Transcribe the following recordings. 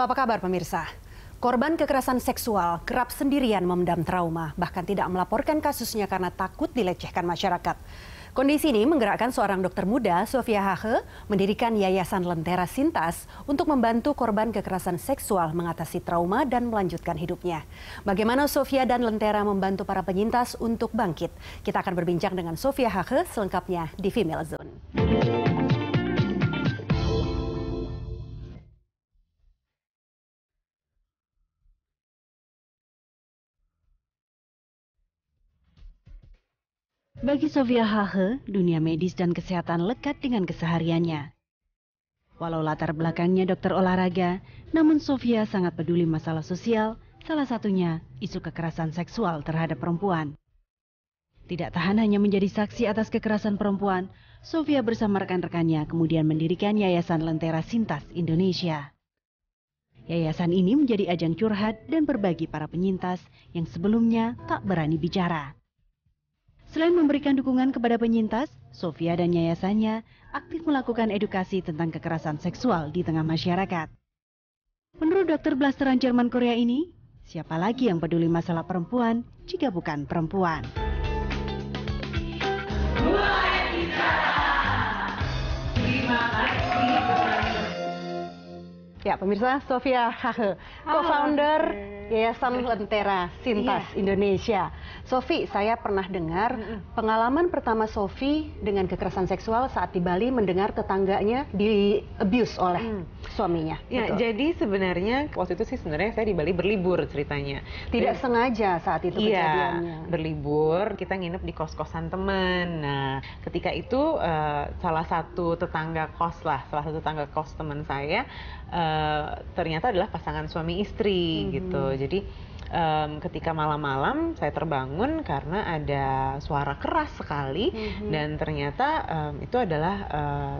Halo, apa kabar pemirsa? Korban kekerasan seksual kerap sendirian memendam trauma, bahkan tidak melaporkan kasusnya karena takut dilecehkan masyarakat. Kondisi ini menggerakkan seorang dokter muda, Sofia Hahe, mendirikan Yayasan Lentera Sintas untuk membantu korban kekerasan seksual mengatasi trauma dan melanjutkan hidupnya. Bagaimana Sofia dan Lentera membantu para penyintas untuk bangkit? Kita akan berbincang dengan Sofia Hahe selengkapnya di Female Zone. Bagi Sofia Hahe, dunia medis dan kesehatan lekat dengan kesehariannya. Walau latar belakangnya dokter olahraga, namun Sofia sangat peduli masalah sosial, salah satunya isu kekerasan seksual terhadap perempuan. Tidak tahan hanya menjadi saksi atas kekerasan perempuan, Sofia bersama rekan-rekannya kemudian mendirikan Yayasan Lentera Sintas Indonesia. Yayasan ini menjadi ajang curhat dan berbagi para penyintas yang sebelumnya tak berani bicara. Selain memberikan dukungan kepada penyintas, Sofia dan yayasannya aktif melakukan edukasi tentang kekerasan seksual di tengah masyarakat. Menurut dokter blasteran Jerman Korea ini, siapa lagi yang peduli masalah perempuan jika bukan perempuan? Ya, pemirsa Sofia Hahe, co-founder Yayasan Lentera Sintas yeah. Indonesia. Sofi, saya pernah dengar pengalaman pertama Sofi dengan kekerasan seksual saat di Bali mendengar tetangganya di abuse oleh mm. suaminya. Ya, Betul. jadi sebenarnya waktu itu sih sebenarnya saya di Bali berlibur ceritanya. Tidak jadi, sengaja saat itu iya, kejadiannya. berlibur, kita nginep di kos-kosan teman. Nah, ketika itu uh, salah satu tetangga kos lah, salah satu tetangga kos teman saya uh, ternyata adalah pasangan suami istri -hmm. gitu. Mm-hmm jadi ketika malam malam saya terbangun karena ada suara keras sekali mhm. dan ternyata itu adalah eh,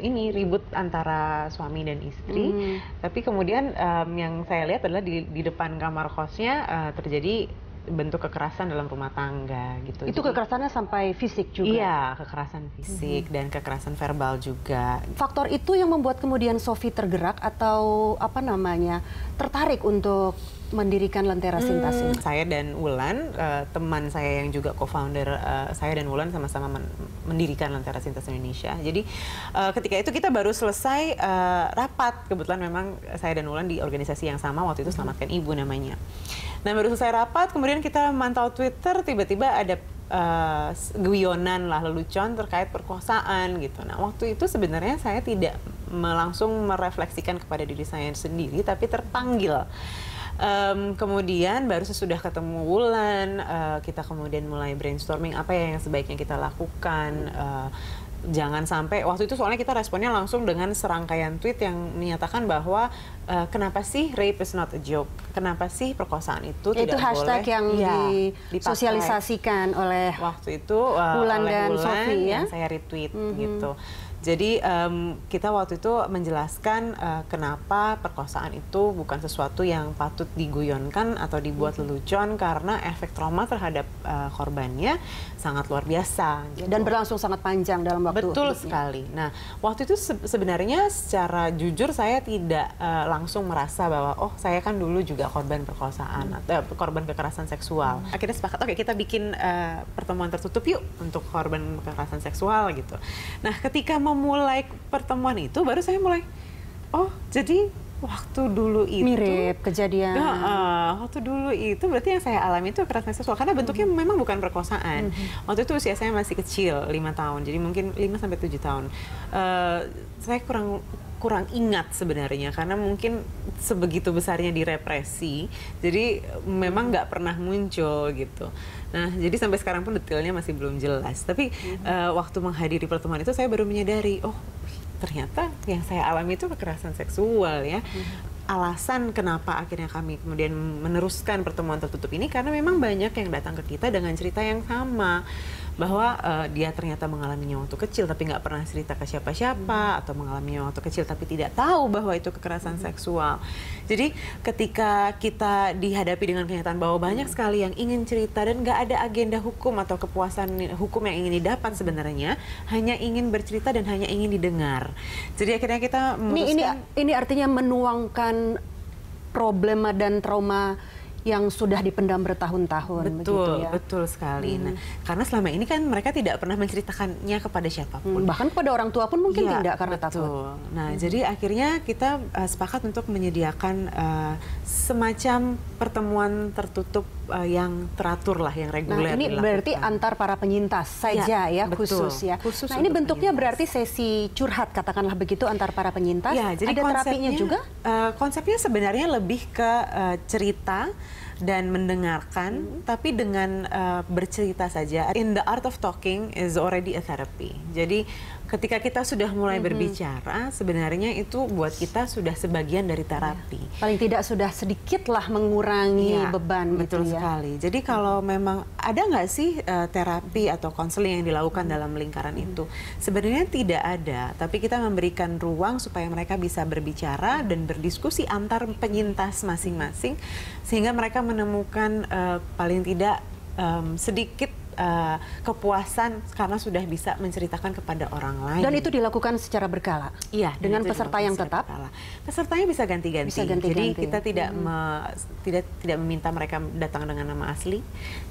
ini ribut antara suami dan istri mhm. tapi kemudian yang saya lihat adalah di depan kamar kosnya eh, terjadi bentuk kekerasan dalam rumah tangga gitu. Itu Jadi, kekerasannya sampai fisik juga. Iya, kekerasan fisik mm -hmm. dan kekerasan verbal juga. Faktor itu yang membuat kemudian Sofi tergerak atau apa namanya? tertarik untuk mendirikan Lentera Sintas hmm, saya dan Wulan, uh, teman saya yang juga co-founder uh, saya dan Wulan sama-sama men mendirikan Lentera Sintas Indonesia. Jadi uh, ketika itu kita baru selesai uh, rapat, kebetulan memang saya dan Wulan di organisasi yang sama waktu itu mhm. Selamatkan Ibu namanya. Nah baru selesai rapat, kemudian kita mantau Twitter, tiba-tiba ada uh, guyonan lah lelucon terkait perkosaan gitu. Nah waktu itu sebenarnya saya tidak langsung merefleksikan kepada diri saya sendiri, tapi terpanggil. Um, kemudian baru sesudah ketemu Wulan, uh, kita kemudian mulai brainstorming apa ya yang sebaiknya kita lakukan. Uh, jangan sampai waktu itu soalnya kita responnya langsung dengan serangkaian tweet yang menyatakan bahwa uh, kenapa sih rape is not a joke kenapa sih perkosaan itu Yaitu tidak hashtag yang ya, disosialisasikan oleh waktu itu uh, eh, bulan oleh dan bulan ya? yang saya retweet mm -hmm. gitu jadi um, kita waktu itu menjelaskan uh, kenapa perkosaan itu bukan sesuatu yang patut diguyonkan atau dibuat hmm. lelucon karena efek trauma terhadap uh, korbannya sangat luar biasa gitu. dan berlangsung sangat panjang dalam waktu betul hidupnya. sekali. Nah waktu itu se sebenarnya secara jujur saya tidak uh, langsung merasa bahwa oh saya kan dulu juga korban perkosaan hmm. atau korban kekerasan seksual. Hmm. Akhirnya sepakat oke okay, kita bikin uh, pertemuan tertutup yuk untuk korban kekerasan seksual gitu. Nah ketika mau memulai pertemuan itu baru saya mulai oh jadi waktu dulu itu mirip kejadian. Uh, uh, waktu dulu itu berarti yang saya alami itu kekerasan seksual karena bentuknya hmm. memang bukan perkosaan. Hmm. Waktu itu usia saya masih kecil, lima tahun. Jadi mungkin 5 sampai tujuh tahun. Uh, saya kurang kurang ingat sebenarnya karena mungkin sebegitu besarnya direpresi jadi memang nggak pernah muncul gitu nah jadi sampai sekarang pun detailnya masih belum jelas tapi mm -hmm. uh, waktu menghadiri pertemuan itu saya baru menyadari oh ternyata yang saya alami itu kekerasan seksual ya. Hmm. Alasan kenapa akhirnya kami kemudian meneruskan pertemuan tertutup ini karena memang banyak yang datang ke kita dengan cerita yang sama bahwa uh, dia ternyata mengalaminya waktu kecil tapi nggak pernah cerita ke siapa-siapa hmm. atau mengalami waktu kecil tapi tidak tahu bahwa itu kekerasan hmm. seksual. Jadi ketika kita dihadapi dengan kenyataan bahwa banyak hmm. sekali yang ingin cerita dan nggak ada agenda hukum atau kepuasan hukum yang ingin didapat sebenarnya hanya ingin bercerita dan hanya ingin didengar. Jadi akhirnya kita memutuskan, ini ini ini artinya menuangkan problema dan trauma yang sudah dipendam bertahun-tahun. Betul, ya. betul sekali. Hmm. Nah, karena selama ini kan mereka tidak pernah menceritakannya kepada siapapun. Hmm, bahkan kepada orang tua pun mungkin ya, tidak karena betul. takut. Nah, hmm. jadi akhirnya kita uh, sepakat untuk menyediakan uh, semacam pertemuan tertutup uh, yang teratur lah, yang nah, reguler. Nah, ini dilakukan. berarti antar para penyintas saja ya, ya betul. khusus ya. Khusus nah, ini bentuknya penyintas. berarti sesi curhat katakanlah begitu antar para penyintas. Ya, jadi ada konsepnya, terapinya juga? Uh, konsepnya sebenarnya lebih ke uh, cerita dan mendengarkan, -hmm. tapi dengan uh, bercerita saja. In the art of talking is already a therapy. Jadi ketika kita sudah mulai mm-hmm. berbicara, sebenarnya itu buat kita sudah sebagian dari iya. terapi. Ya. Paling tidak sudah sedikitlah mengurangi ya, beban. Gitu betul gitu ya. sekali. Jadi kalau memang ada nggak sih uh, terapi atau konseling yang dilakukan mm-hmm. dalam lingkaran mm-hmm. itu, sebenarnya tidak ada. Tapi kita memberikan ruang supaya mereka bisa berbicara mm-hmm. dan berdiskusi antar penyintas masing-masing, sehingga mereka menemukan uh, paling tidak um, sedikit Eh, kepuasan karena sudah bisa menceritakan kepada orang lain. Dan itu dilakukan secara berkala. Iya, dengan peserta yang tetap. Berkala. Pesertanya bisa ganti-ganti. Bisa ganti-ganti. Jadi kita tidak hmm. me, tidak tidak meminta mereka datang dengan nama asli,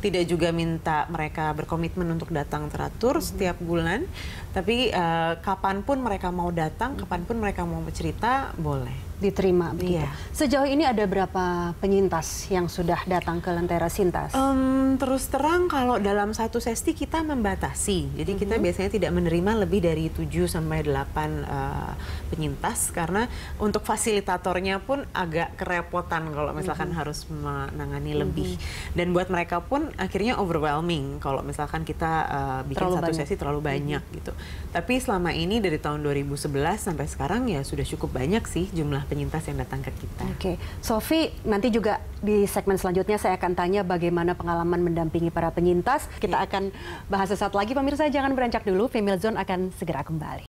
tidak juga minta mereka berkomitmen untuk datang teratur hmm. setiap bulan, tapi uh, kapanpun mereka mau datang, kapanpun mereka mau bercerita, boleh diterima begitu. Yeah. Sejauh ini ada berapa penyintas yang sudah datang ke Lentera Sintas? Um, terus terang kalau dalam satu sesi kita membatasi. Jadi mm -hmm. kita mhm. biasanya tidak menerima lebih dari 7 sampai 8 uh, eh, penyintas karena untuk fasilitatornya pun agak kerepotan kalau misalkan mm -hmm. harus menangani mm -hmm. lebih. Dan buat mereka pun akhirnya overwhelming kalau misalkan kita uh, bikin terlalu satu banyak. sesi terlalu mhm. banyak mm -hmm. gitu. Tapi selama ini dari tahun 2011 sampai sekarang ya sudah cukup banyak sih jumlah penyintas yang datang ke kita. Oke, okay. Sofi, nanti juga di segmen selanjutnya saya akan tanya bagaimana pengalaman mendampingi para penyintas. Kita iya. akan bahas sesaat lagi, pemirsa jangan beranjak dulu. Female Zone akan segera kembali.